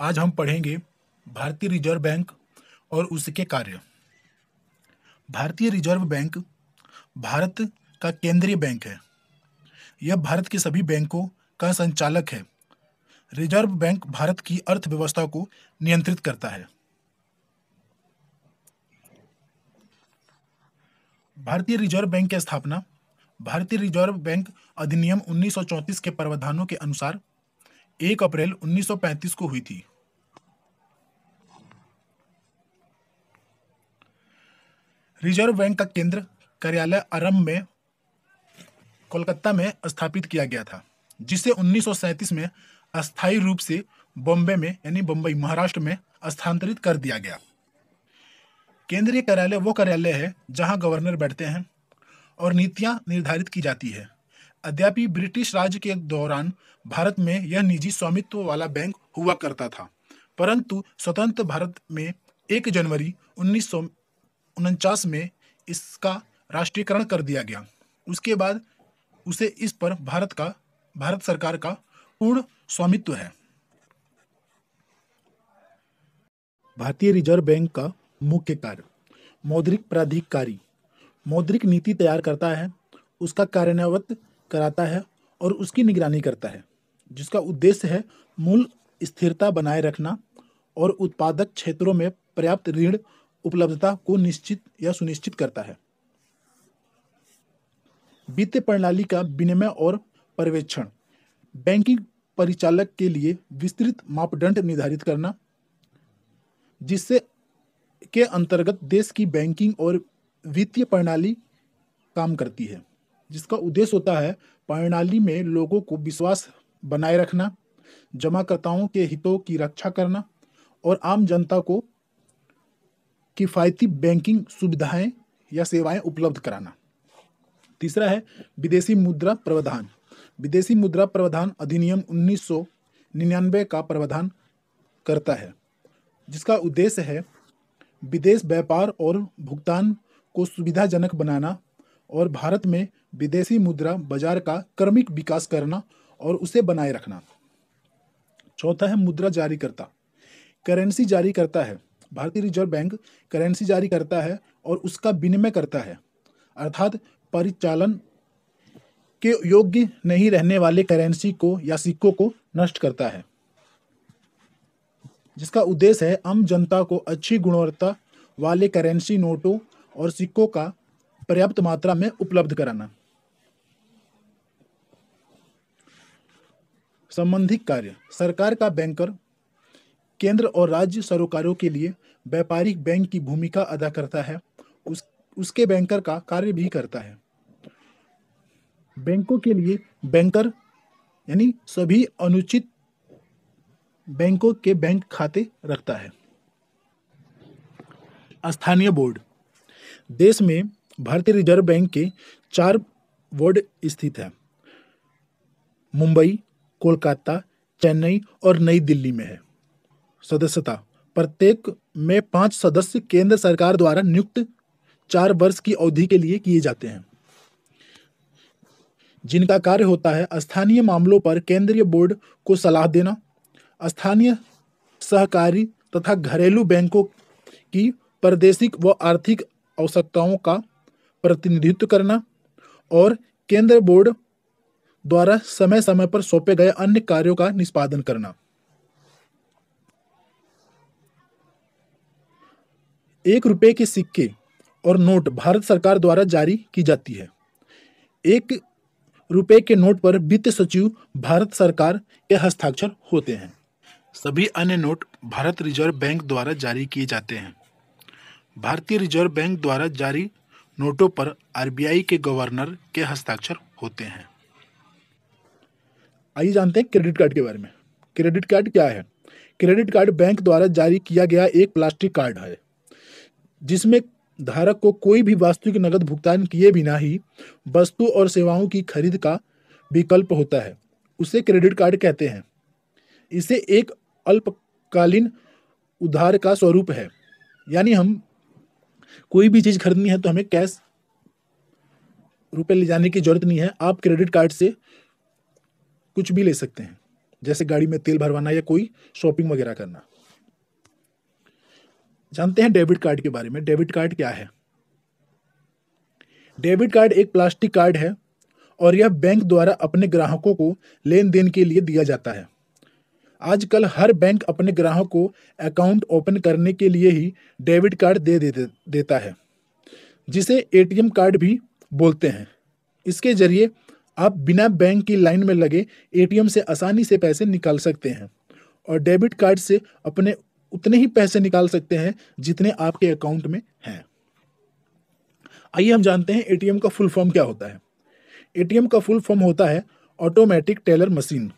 आज हम पढ़ेंगे भारतीय रिजर्व बैंक और उसके कार्य भारतीय रिजर्व बैंक भारत का केंद्रीय बैंक है यह भारत के सभी बैंकों का संचालक है रिजर्व बैंक भारत की अर्थव्यवस्था को नियंत्रित करता है भारतीय रिजर्व बैंक की स्थापना भारतीय रिजर्व बैंक अधिनियम 1934 के प्रावधानों के अनुसार 1 अप्रैल 1935 को हुई थी रिजर्व बैंक का केंद्र कार्यालय अरब में कोलकाता में स्थापित किया गया था जिसे 1937 में अस्थायी रूप से बॉम्बे में यानी बम्बई महाराष्ट्र में स्थानांतरित कर दिया गया केंद्रीय कार्यालय वो कार्यालय है जहां गवर्नर बैठते हैं और नीतियां निर्धारित की जाती है अद्यापि ब्रिटिश राज के दौरान भारत में यह निजी स्वामित्व वाला बैंक हुआ करता था परंतु स्वतंत्र भारत में एक जनवरी उन्नीस उनचास में इसका राष्ट्रीयकरण कर दिया गया उसके बाद उसे इस पर भारत का भारत सरकार का पूर्ण स्वामित्व है भारतीय रिजर्व बैंक का मुख्य कार्य मौद्रिक प्राधिकारी मौद्रिक नीति तैयार करता है उसका कार्यान्वयन कराता है और उसकी निगरानी करता है जिसका उद्देश्य है मूल स्थिरता बनाए रखना और उत्पादक क्षेत्रों में पर्याप्त ऋण उपलब्धता को निश्चित या सुनिश्चित करता है वित्तीय प्रणाली का विनिमय और पर्यवेक्षण बैंकिंग परिचालक के लिए विस्तृत मापदंड निर्धारित करना जिससे के अंतर्गत देश की बैंकिंग और वित्तीय प्रणाली काम करती है जिसका उद्देश्य होता है प्रणाली में लोगों को विश्वास बनाए रखना जमाकर्ताओं के हितों की रक्षा करना और आम जनता को किफ़ायती बैंकिंग सुविधाएं या सेवाएं उपलब्ध कराना तीसरा है विदेशी मुद्रा प्रावधान विदेशी मुद्रा प्रावधान अधिनियम उन्नीस निन्यानवे का प्रावधान करता है जिसका उद्देश्य है विदेश व्यापार और भुगतान को सुविधाजनक बनाना और भारत में विदेशी मुद्रा बाजार का क्रमिक विकास करना और उसे बनाए रखना चौथा है मुद्रा जारी करता करेंसी जारी करता है भारतीय रिजर्व बैंक करेंसी जारी करता है और उसका विनिमय करता है अर्थात परिचालन के योग्य नहीं रहने वाले करेंसी को या सिक्कों को नष्ट करता है जिसका उद्देश्य है आम जनता को अच्छी गुणवत्ता वाले करेंसी नोटों और सिक्कों का पर्याप्त मात्रा में उपलब्ध कराना संबंधित कार्य सरकार का बैंकर केंद्र और राज्य सरोकारों के लिए व्यापारिक बैंक की भूमिका अदा करता है उस उसके बैंकर का कार्य भी करता है बैंकों के लिए बैंकर यानी सभी अनुचित बैंकों के बैंक खाते रखता है स्थानीय बोर्ड देश में भारतीय रिजर्व बैंक के चार बोर्ड स्थित है मुंबई कोलकाता चेन्नई और नई दिल्ली में है सदस्यता प्रत्येक में पांच सदस्य केंद्र सरकार द्वारा नियुक्त चार वर्ष की अवधि के लिए किए जाते हैं जिनका कार्य होता है स्थानीय मामलों पर केंद्रीय बोर्ड को सलाह देना स्थानीय सहकारी तथा घरेलू बैंकों की प्रदेशिक व आर्थिक आवश्यकताओं का प्रतिनिधित्व करना और केंद्र बोर्ड द्वारा समय समय पर सौंपे गए अन्य कार्यों का निष्पादन करना एक रुपये के सिक्के और नोट भारत सरकार द्वारा जारी की जाती है एक रुपये के नोट पर वित्त सचिव भारत सरकार के हस्ताक्षर होते हैं सभी अन्य नोट भारत रिजर्व बैंक द्वारा जारी किए जाते हैं भारतीय रिजर्व बैंक द्वारा जारी नोटों पर आरबीआई के गवर्नर के हस्ताक्षर होते हैं आइए जानते हैं क्रेडिट कार्ड के बारे में क्रेडिट कार्ड क्या है क्रेडिट कार्ड बैंक द्वारा जारी किया गया एक प्लास्टिक कार्ड है जिसमें धारक को कोई भी वास्तविक नगद भुगतान किए बिना ही वस्तु और सेवाओं की खरीद का विकल्प होता है उसे क्रेडिट कार्ड कहते हैं इसे एक अल्पकालीन उधार का स्वरूप है यानी हम कोई भी चीज़ खरीदनी है तो हमें कैश रुपए ले जाने की ज़रूरत नहीं है आप क्रेडिट कार्ड से कुछ भी ले सकते हैं जैसे गाड़ी में तेल भरवाना या कोई शॉपिंग वगैरह करना जानते हैं डेबिट कार्ड के बारे में डेबिट कार्ड क्या है डेबिट कार्ड एक प्लास्टिक कार्ड है और यह बैंक द्वारा अपने ग्राहकों को लेन देन के लिए दिया जाता है आजकल हर बैंक अपने ग्राहक को अकाउंट ओपन करने के लिए ही डेबिट कार्ड दे, दे, देता है जिसे एटीएम कार्ड भी बोलते हैं इसके जरिए आप बिना बैंक की लाइन में लगे एटीएम से आसानी से पैसे निकाल सकते हैं और डेबिट कार्ड से अपने उतने ही पैसे निकाल सकते हैं जितने आपके अकाउंट में हैं आइए हम जानते हैं एटीएम का फुल फॉर्म क्या होता है एटीएम का फुल फॉर्म होता है ऑटोमेटिक टेलर मशीन